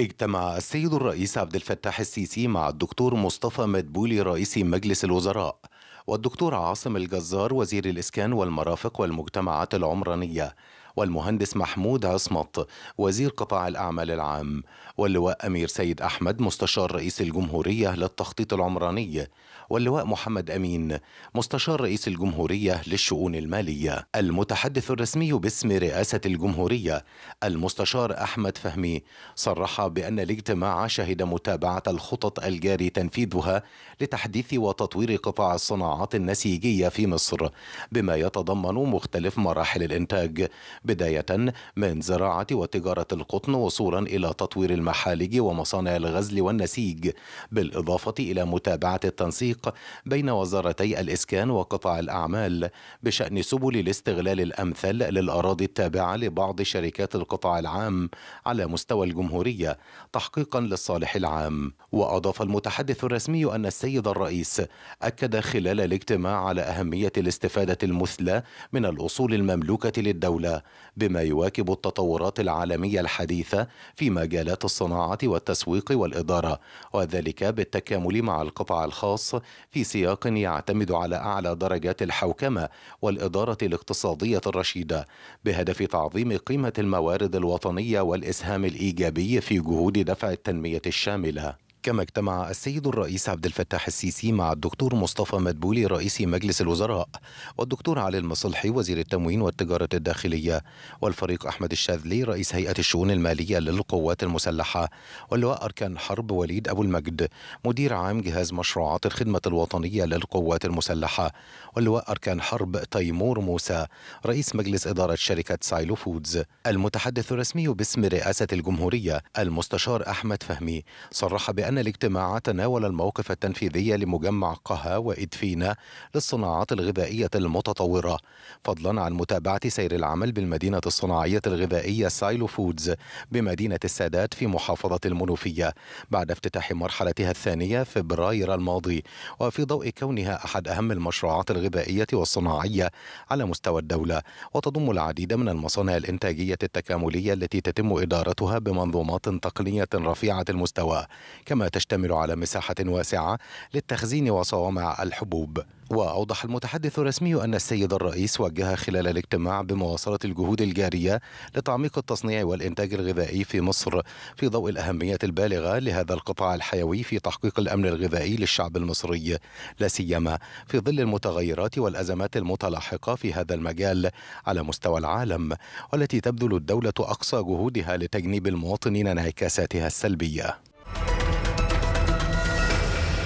اجتمع السيد الرئيس عبد الفتاح السيسي مع الدكتور مصطفى مدبولي رئيس مجلس الوزراء والدكتور عاصم الجزار وزير الإسكان والمرافق والمجتمعات العمرانية والمهندس محمود عصمت وزير قطاع الأعمال العام واللواء أمير سيد أحمد مستشار رئيس الجمهورية للتخطيط العمراني واللواء محمد أمين مستشار رئيس الجمهورية للشؤون المالية المتحدث الرسمي باسم رئاسة الجمهورية المستشار أحمد فهمي صرح بأن الاجتماع شهد متابعة الخطط الجاري تنفيذها لتحديث وتطوير قطاع الصناعات النسيجية في مصر بما يتضمن مختلف مراحل الإنتاج بداية من زراعة وتجارة القطن وصولا إلى تطوير المحالج ومصانع الغزل والنسيج بالإضافة إلى متابعة التنسيق بين وزارتي الإسكان وقطاع الأعمال بشأن سبل الاستغلال الأمثل للأراضي التابعة لبعض شركات القطاع العام على مستوى الجمهورية تحقيقا للصالح العام وأضاف المتحدث الرسمي أن السيد الرئيس أكد خلال الاجتماع على أهمية الاستفادة المثلى من الأصول المملوكة للدولة بما يواكب التطورات العالمية الحديثة في مجالات الصناعة والتسويق والإدارة وذلك بالتكامل مع القطاع الخاص في سياق يعتمد على أعلى درجات الحوكمة والإدارة الاقتصادية الرشيدة بهدف تعظيم قيمة الموارد الوطنية والإسهام الإيجابي في جهود دفع التنمية الشاملة كما اجتمع السيد الرئيس عبد الفتاح السيسي مع الدكتور مصطفى مدبولي رئيس مجلس الوزراء والدكتور علي المصلحي وزير التموين والتجارة الداخلية والفريق أحمد الشاذلي رئيس هيئة الشؤون المالية للقوات المسلحة واللواء أركان حرب وليد أبو المجد مدير عام جهاز مشروعات الخدمة الوطنية للقوات المسلحة واللواء أركان حرب تيمور موسى رئيس مجلس إدارة شركة سايلو فودز المتحدث الرسمي باسم رئاسة الجمهورية المستشار أحمد فهمي صرح بأن الاجتماع تناول الموقف التنفيذي لمجمع قها وإدفينا للصناعات الغذائية المتطورة فضلا عن متابعة سير العمل بالمدينة الصناعية الغذائية سايلو فودز بمدينة السادات في محافظة المنوفية بعد افتتاح مرحلتها الثانية فبراير الماضي وفي ضوء كونها أحد أهم المشروعات الغذائية والصناعية على مستوى الدولة وتضم العديد من المصانع الإنتاجية التكاملية التي تتم إدارتها بمنظومات تقنية رفيعة المستوى كما كما تشتمل على مساحة واسعة للتخزين وصوامع الحبوب وأوضح المتحدث الرسمي أن السيد الرئيس وجه خلال الاجتماع بمواصلة الجهود الجارية لتعميق التصنيع والإنتاج الغذائي في مصر في ضوء الأهمية البالغة لهذا القطاع الحيوي في تحقيق الأمن الغذائي للشعب المصري لا سيما في ظل المتغيرات والأزمات المتلاحقة في هذا المجال على مستوى العالم والتي تبذل الدولة أقصى جهودها لتجنيب المواطنين انعكاساتها السلبية